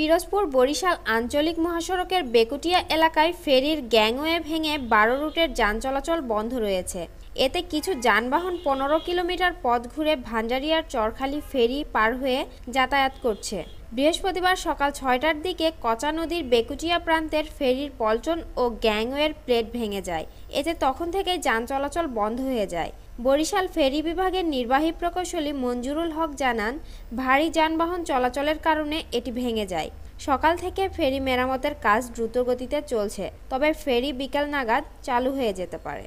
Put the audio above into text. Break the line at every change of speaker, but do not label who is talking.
পিরোজপুর বরিশাল আঞ্চলিক মহাসড়কের বেকুটিয়া এলাকায় ফেরির গ্যাংওয়ে ভেঙে বারো রুটের যান চলাচল বন্ধ রয়েছে এতে কিছু যানবাহন পনেরো কিলোমিটার পথ ঘুরে ভাঞ্জারিয়ার চরখালি ফেরি পার হয়ে যাতায়াত করছে বৃহস্পতিবার সকাল ছয়টার দিকে কচা নদীর বেকুটিয়া প্রান্তের ফেরির পল্টন ও গ্যাংওয়ের প্লেট ভেঙে যায় এতে তখন থেকেই যান চলাচল বন্ধ হয়ে যায় বরিশাল ফেরি বিভাগের নির্বাহী প্রকৌশলী মঞ্জুরুল হক জানান ভারী যানবাহন চলাচলের কারণে এটি ভেঙে যায় সকাল থেকে ফেরি মেরামতের কাজ দ্রুত গতিতে চলছে তবে ফেরি বিকেল নাগাদ চালু হয়ে যেতে পারে